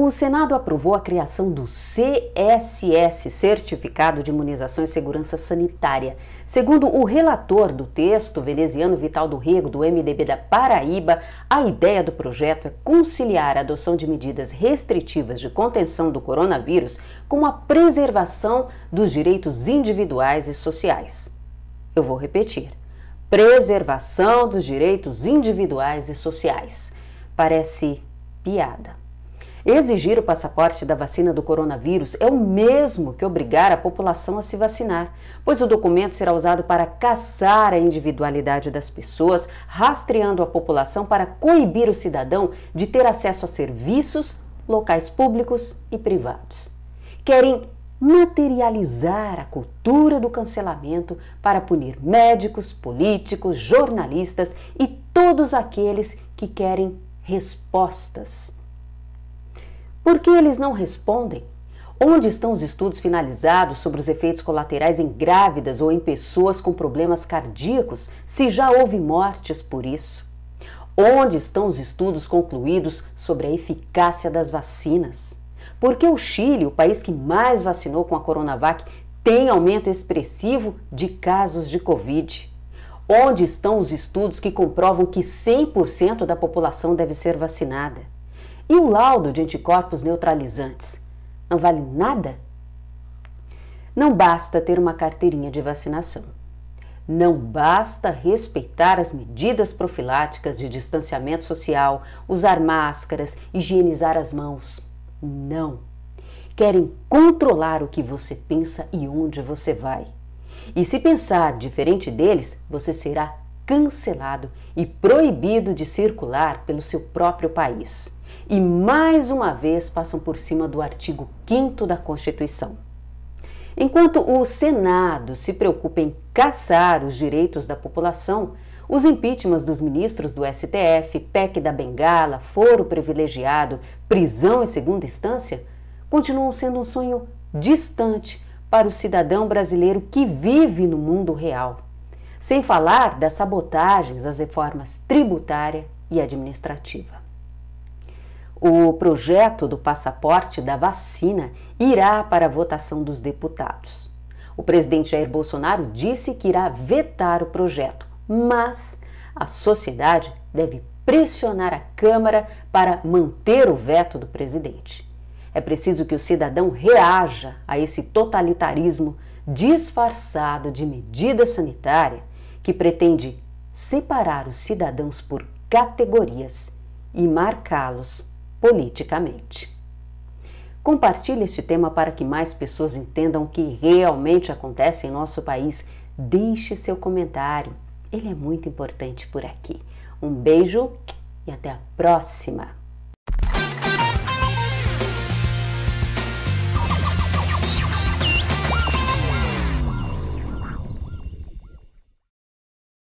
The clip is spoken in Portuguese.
O Senado aprovou a criação do CSS, Certificado de Imunização e Segurança Sanitária. Segundo o relator do texto, veneziano Vital do Rego, do MDB da Paraíba, a ideia do projeto é conciliar a adoção de medidas restritivas de contenção do coronavírus com a preservação dos direitos individuais e sociais. Eu vou repetir: preservação dos direitos individuais e sociais. Parece piada Exigir o passaporte da vacina do coronavírus é o mesmo que obrigar a população a se vacinar, pois o documento será usado para caçar a individualidade das pessoas, rastreando a população para coibir o cidadão de ter acesso a serviços, locais públicos e privados. Querem materializar a cultura do cancelamento para punir médicos, políticos, jornalistas e todos aqueles que querem respostas por que eles não respondem? Onde estão os estudos finalizados sobre os efeitos colaterais em grávidas ou em pessoas com problemas cardíacos, se já houve mortes por isso? Onde estão os estudos concluídos sobre a eficácia das vacinas? Por que o Chile, o país que mais vacinou com a Coronavac, tem aumento expressivo de casos de Covid? Onde estão os estudos que comprovam que 100% da população deve ser vacinada? E o laudo de anticorpos neutralizantes? Não vale nada? Não basta ter uma carteirinha de vacinação. Não basta respeitar as medidas profiláticas de distanciamento social, usar máscaras, higienizar as mãos. Não. Querem controlar o que você pensa e onde você vai. E se pensar diferente deles, você será cancelado e proibido de circular pelo seu próprio país. E mais uma vez passam por cima do artigo 5 da Constituição. Enquanto o Senado se preocupa em caçar os direitos da população, os impeachments dos ministros do STF, PEC da Bengala, foro privilegiado, prisão em segunda instância, continuam sendo um sonho distante para o cidadão brasileiro que vive no mundo real. Sem falar das sabotagens às reformas tributária e administrativa. O projeto do passaporte da vacina irá para a votação dos deputados. O presidente Jair Bolsonaro disse que irá vetar o projeto, mas a sociedade deve pressionar a Câmara para manter o veto do presidente. É preciso que o cidadão reaja a esse totalitarismo disfarçado de medida sanitária que pretende separar os cidadãos por categorias e marcá-los politicamente. Compartilhe este tema para que mais pessoas entendam o que realmente acontece em nosso país. Deixe seu comentário, ele é muito importante por aqui. Um beijo e até a próxima!